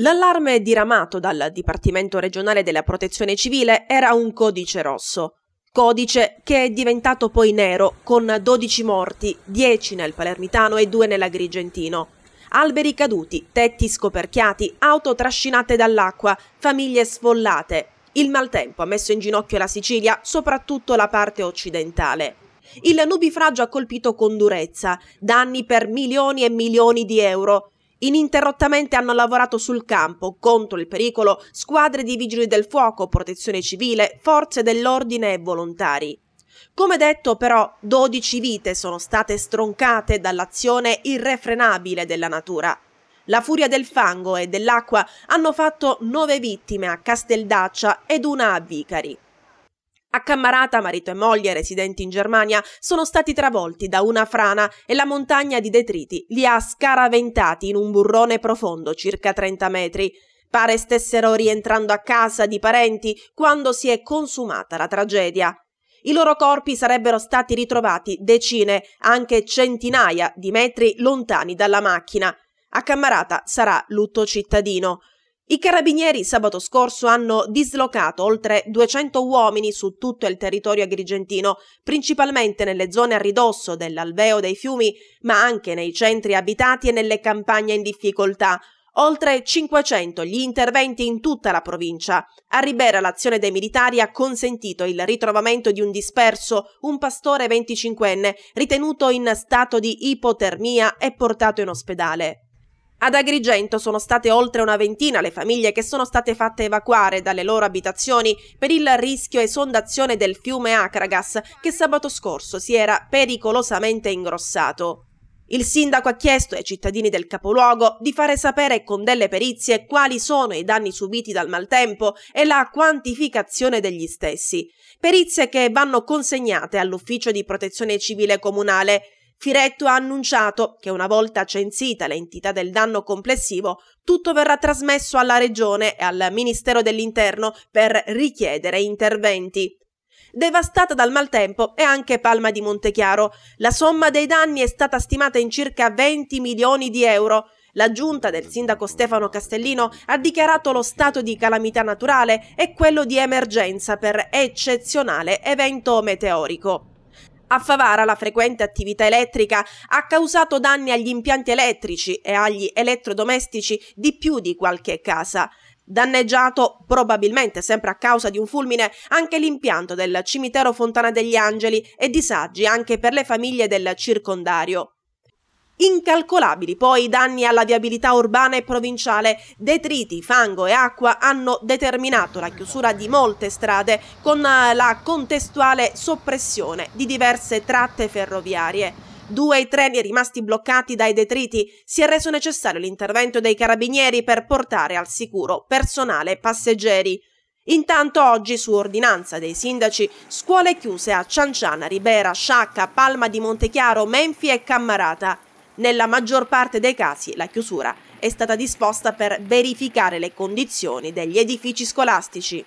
L'allarme diramato dal Dipartimento regionale della Protezione Civile era un codice rosso, codice che è diventato poi nero con 12 morti, 10 nel Palermitano e 2 nell'Agrigentino. Alberi caduti, tetti scoperchiati, auto trascinate dall'acqua, famiglie sfollate. Il maltempo ha messo in ginocchio la Sicilia, soprattutto la parte occidentale. Il nubifragio ha colpito con durezza, danni per milioni e milioni di euro, Ininterrottamente hanno lavorato sul campo contro il pericolo squadre di vigili del fuoco, protezione civile, forze dell'ordine e volontari. Come detto però, 12 vite sono state stroncate dall'azione irrefrenabile della natura. La furia del fango e dell'acqua hanno fatto 9 vittime a Casteldaccia ed una a Vicari. A Cammarata, marito e moglie, residenti in Germania, sono stati travolti da una frana e la montagna di detriti li ha scaraventati in un burrone profondo circa 30 metri. Pare stessero rientrando a casa di parenti quando si è consumata la tragedia. I loro corpi sarebbero stati ritrovati decine, anche centinaia di metri lontani dalla macchina. A Cammarata sarà lutto cittadino. I carabinieri sabato scorso hanno dislocato oltre 200 uomini su tutto il territorio agrigentino, principalmente nelle zone a ridosso dell'alveo dei fiumi, ma anche nei centri abitati e nelle campagne in difficoltà. Oltre 500 gli interventi in tutta la provincia. A Ribera l'azione dei militari ha consentito il ritrovamento di un disperso, un pastore 25enne, ritenuto in stato di ipotermia e portato in ospedale. Ad Agrigento sono state oltre una ventina le famiglie che sono state fatte evacuare dalle loro abitazioni per il rischio esondazione del fiume Acragas che sabato scorso si era pericolosamente ingrossato. Il sindaco ha chiesto ai cittadini del capoluogo di fare sapere con delle perizie quali sono i danni subiti dal maltempo e la quantificazione degli stessi. Perizie che vanno consegnate all'ufficio di protezione civile comunale Firetto ha annunciato che una volta censita l'entità del danno complessivo, tutto verrà trasmesso alla Regione e al Ministero dell'Interno per richiedere interventi. Devastata dal maltempo è anche Palma di Montechiaro. La somma dei danni è stata stimata in circa 20 milioni di euro. La giunta del sindaco Stefano Castellino ha dichiarato lo stato di calamità naturale e quello di emergenza per eccezionale evento meteorico. A Favara la frequente attività elettrica ha causato danni agli impianti elettrici e agli elettrodomestici di più di qualche casa. Danneggiato, probabilmente sempre a causa di un fulmine, anche l'impianto del cimitero Fontana degli Angeli e disagi anche per le famiglie del circondario. Incalcolabili poi i danni alla viabilità urbana e provinciale, detriti, fango e acqua hanno determinato la chiusura di molte strade con eh, la contestuale soppressione di diverse tratte ferroviarie. Due treni rimasti bloccati dai detriti si è reso necessario l'intervento dei carabinieri per portare al sicuro personale e passeggeri. Intanto oggi, su ordinanza dei sindaci, scuole chiuse a Cianciana, Ribera, Sciacca, Palma di Montechiaro, Menfi e Cammarata. Nella maggior parte dei casi la chiusura è stata disposta per verificare le condizioni degli edifici scolastici.